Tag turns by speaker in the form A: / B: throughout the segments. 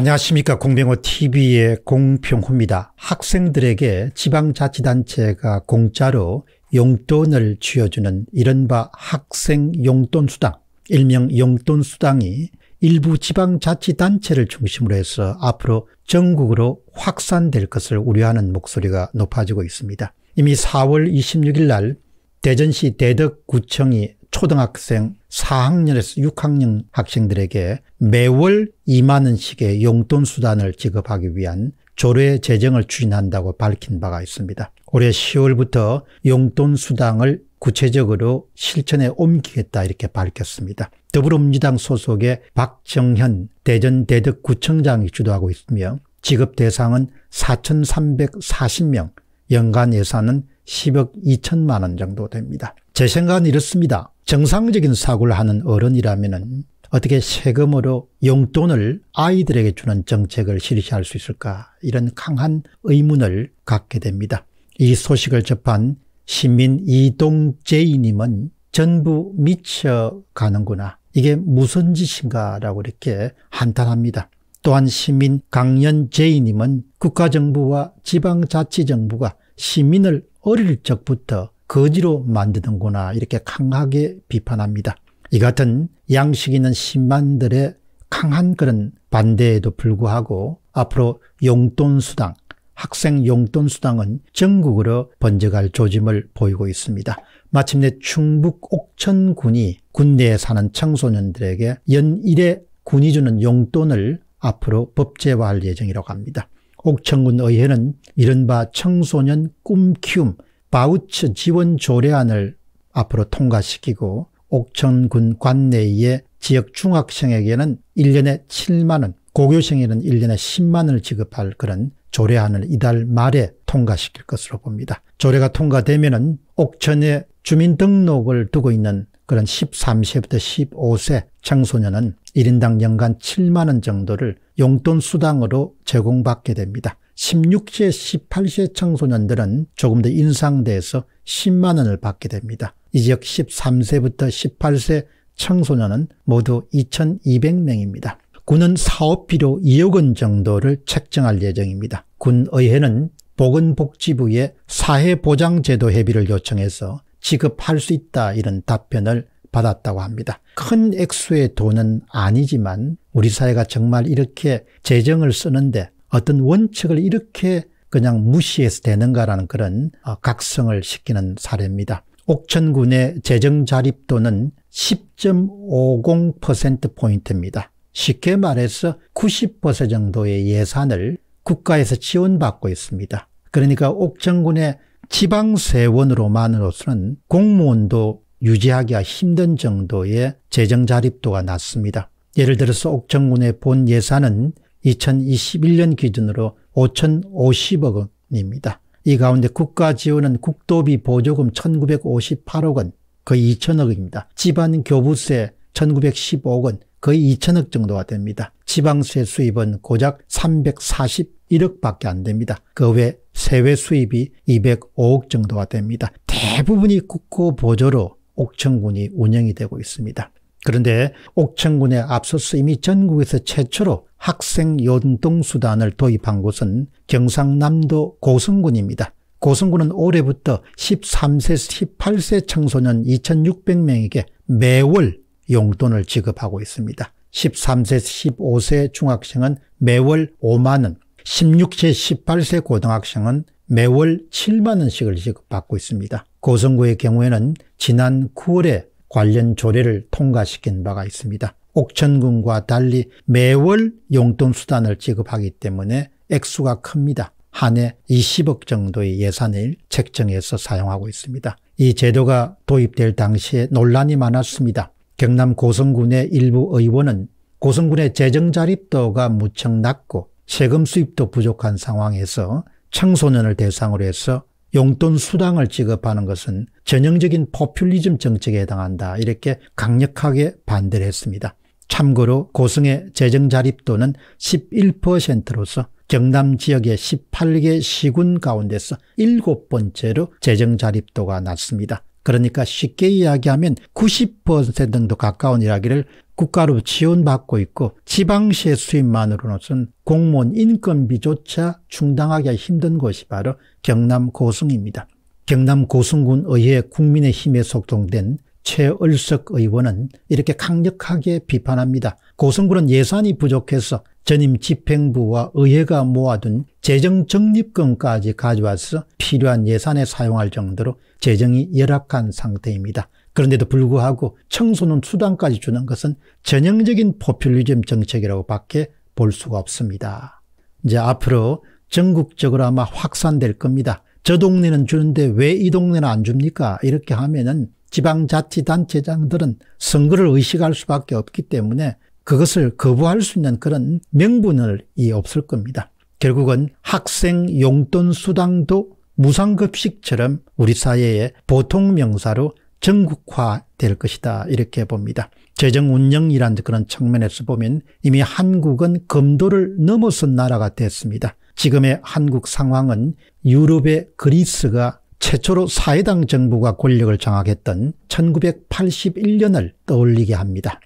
A: 안녕하십니까 공병호 TV의 공평호입니다. 학생들에게 지방자치단체가 공짜로 용돈을 쥐어주는 이른바 학생 용돈수당 일명 용돈수당이 일부 지방자치단체를 중심으로 해서 앞으로 전국으로 확산될 것을 우려하는 목소리가 높아지고 있습니다. 이미 4월 26일 날 대전시 대덕구청이 초등학생 4학년에서 6학년 학생들에게 매월 2만 원씩의 용돈 수단을 지급하기 위한 조례 제정을 추진한다고 밝힌 바가 있습니다. 올해 10월부터 용돈 수당을 구체적으로 실천에 옮기겠다 이렇게 밝혔습니다. 더불어민주당 소속의 박정현 대전 대덕구청장이 주도하고 있으며 지급 대상은 4,340명, 연간 예산은 10억 2천만 원 정도 됩니다. 제 생각은 이렇습니다. 정상적인 사고를 하는 어른이라면 어떻게 세금으로 용돈을 아이들에게 주는 정책을 실시할 수 있을까 이런 강한 의문을 갖게 됩니다. 이 소식을 접한 시민 이동재이님은 전부 미쳐가는구나 이게 무슨 짓인가 라고 이렇게 한탄합니다. 또한 시민 강연재이님은 국가정부와 지방자치정부가 시민을 어릴 적부터 거지로 만드는구나 이렇게 강하게 비판합니다. 이 같은 양식 있는 신만들의 강한 그런 반대에도 불구하고 앞으로 용돈수당, 학생 용돈수당은 전국으로 번져갈 조짐을 보이고 있습니다. 마침내 충북 옥천군이 군내에 사는 청소년들에게 연일에 군이 주는 용돈을 앞으로 법제화할 예정이라고 합니다. 옥천군 의회는 이른바 청소년 꿈키움 바우츠 지원 조례안을 앞으로 통과시키고 옥천군 관내의 지역 중학생에게는 1년에 7만원, 고교생에는 1년에 10만원을 지급할 그런 조례안을 이달 말에 통과시킬 것으로 봅니다. 조례가 통과되면 은 옥천에 주민등록을 두고 있는 그런 13세부터 15세 청소년은 1인당 연간 7만원 정도를 용돈 수당으로 제공받게 됩니다. 16세, 18세 청소년들은 조금 더 인상돼서 10만 원을 받게 됩니다. 이 지역 13세부터 18세 청소년은 모두 2,200명입니다. 군은 사업비로 2억 원 정도를 책정할 예정입니다. 군의회는 보건복지부에 사회보장제도 협의를 요청해서 지급할 수 있다 이런 답변을 받았다고 합니다. 큰 액수의 돈은 아니지만 우리 사회가 정말 이렇게 재정을 쓰는데 어떤 원칙을 이렇게 그냥 무시해서 되는가라는 그런 어, 각성을 시키는 사례입니다. 옥천군의 재정자립도는 10.50%포인트입니다. 쉽게 말해서 90% 정도의 예산을 국가에서 지원받고 있습니다. 그러니까 옥천군의 지방세원으로만으로서는 공무원도 유지하기가 힘든 정도의 재정자립도가 낮습니다. 예를 들어서 옥천군의 본 예산은 2021년 기준으로 5,050억 원입니다. 이 가운데 국가 지원은 국도비 보조금 1,958억 원, 거의 2천억입니다. 집안 교부세 1,915억 원, 거의 2천억 정도가 됩니다. 지방세 수입은 고작 341억밖에 안 됩니다. 그 외 세외 수입이 205억 정도가 됩니다. 대부분이 국고 보조로 옥천군이 운영이 되고 있습니다. 그런데 옥천군에 앞서서 이미 전국에서 최초로 학생 연동수단을 도입한 곳은 경상남도 고성군입니다. 고성군은 올해부터 13세, 18세 청소년 2,600명에게 매월 용돈을 지급하고 있습니다. 13세, 15세 중학생은 매월 5만원, 16세, 18세 고등학생은 매월 7만원씩을 지급받고 있습니다. 고성구의 경우에는 지난 9월에 관련 조례를 통과시킨 바가 있습니다. 옥천군과 달리 매월 용돈 수단을 지급하기 때문에 액수가 큽니다. 한 해 20억 정도의 예산을 책정해서 사용하고 있습니다. 이 제도가 도입될 당시에 논란이 많았습니다. 경남 고성군의 일부 의원은 고성군의 재정자립도가 무척 낮고 세금 수입도 부족한 상황에서 청소년을 대상으로 해서 용돈 수당을 지급하는 것은 전형적인 포퓰리즘 정책에 해당한다 이렇게 강력하게 반대를 했습니다. 참고로 고성의 재정자립도는 11%로서 경남 지역의 18개 시군 가운데서 7번째로 재정자립도가 낮습니다. 그러니까 쉽게 이야기하면 90% 정도 가까운 이야기를 국가로 지원받고 있고 지방시의 수입만으로는 공무원 인건비조차 충당하기 힘든 곳이 바로 경남 고성입니다. 경남 고성군 의회 국민의힘에 속동된 최을석 의원은 이렇게 강력하게 비판합니다. 고성군은 예산이 부족해서 전임 집행부와 의회가 모아둔 재정적립금까지 가져와서 필요한 예산에 사용할 정도로 재정이 열악한 상태입니다. 그런데도 불구하고 청소년 수당까지 주는 것은 전형적인 포퓰리즘 정책이라고 밖에 볼 수가 없습니다. 이제 앞으로 전국적으로 아마 확산될 겁니다. 저 동네는 주는데 왜 이 동네는 안 줍니까? 이렇게 하면은 지방자치단체장들은 선거를 의식할 수밖에 없기 때문에 그것을 거부할 수 있는 그런 명분을 이 없을 겁니다. 결국은 학생 용돈 수당도 무상급식처럼 우리 사회의 보통 명사로 전국화될 것이다 이렇게 봅니다. 재정운영이라는 그런 측면에서 보면 이미 한국은 검도를 넘어선 나라가 됐습니다. 지금의 한국 상황은 유럽의 그리스가 최초로 사회당 정부가 권력을 장악했던 1981년을 떠올리게 합니다.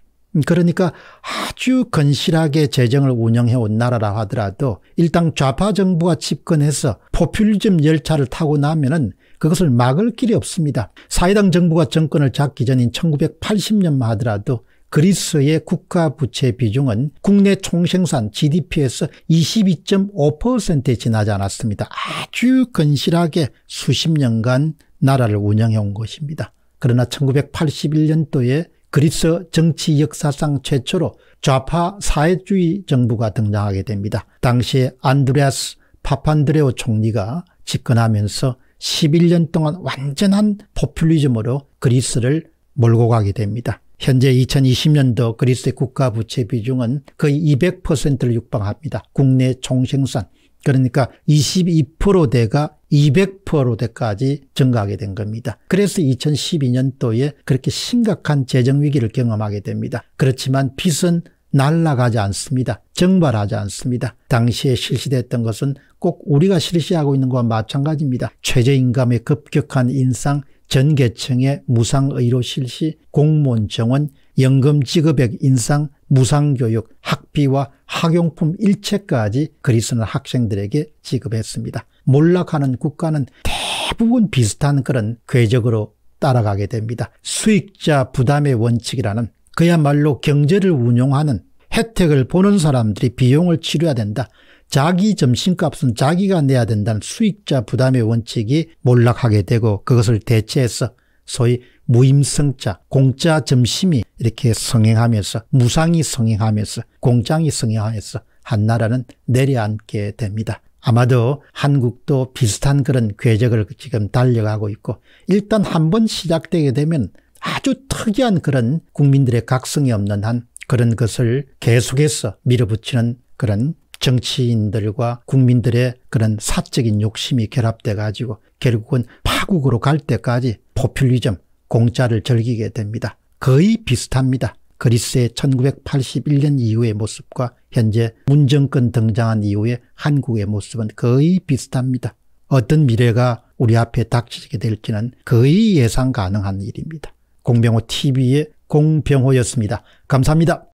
A: 그러니까 아주 건실하게 재정을 운영해 온 나라라 하더라도 일단 좌파 정부가 집권해서 포퓰리즘 열차를 타고 나면은 그것을 막을 길이 없습니다. 사회당 정부가 정권을 잡기 전인 1980년만 하더라도 그리스의 국가 부채 비중은 국내 총생산 GDP에서 22.5%에 지나지 않았습니다. 아주 건실하게 수십 년간 나라를 운영해 온 것입니다. 그러나 1981년도에 그리스 정치 역사상 최초로 좌파 사회주의 정부가 등장하게 됩니다. 당시에 안드레아스 파판드레오 총리가 집권하면서 11년 동안 완전한 포퓰리즘으로 그리스를 몰고 가게 됩니다. 현재 2020년도 그리스의 국가 부채 비중은 거의 200%를 육박합니다. 국내 총생산 그러니까 22%대가 200%대까지 증가하게 된 겁니다. 그래서 2012년도에 그렇게 심각한 재정위기를 경험하게 됩니다. 그렇지만 빚은 날라가지 않습니다. 정발하지 않습니다. 당시에 실시됐던 것은 꼭 우리가 실시하고 있는 것과 마찬가지입니다. 최저임금의 급격한 인상, 전계층의 무상의료 실시, 공무원 정원, 연금 지급액 인상, 무상교육, 학비와 학용품 일체까지 그리스는 학생들에게 지급했습니다. 몰락하는 국가는 대부분 비슷한 그런 궤적으로 따라가게 됩니다. 수익자 부담의 원칙이라는 그야말로 경제를 운용하는 혜택을 보는 사람들이 비용을 치료해야 된다. 자기 점심값은 자기가 내야 된다는 수익자 부담의 원칙이 몰락하게 되고 그것을 대체해서 소위 무임승자 공짜 점심이 이렇게 성행하면서 무상이 성행하면서 공장이 성행하면서 한 나라는 내려앉게 됩니다. 아마도 한국도 비슷한 그런 궤적을 지금 달려가고 있고 일단 한번 시작되게 되면 아주 특이한 그런 국민들의 각성이 없는 한 그런 것을 계속해서 밀어붙이는 그런 정치인들과 국민들의 그런 사적인 욕심이 결합돼 가지고 결국은 파국으로 갈 때까지 포퓰리즘 공짜를 즐기게 됩니다. 거의 비슷합니다. 그리스의 1981년 이후의 모습과 현재 문정권 등장한 이후의 한국의 모습은 거의 비슷합니다. 어떤 미래가 우리 앞에 닥치게 될지는 거의 예상 가능한 일입니다. 공병호 TV의 공병호였습니다. 감사합니다.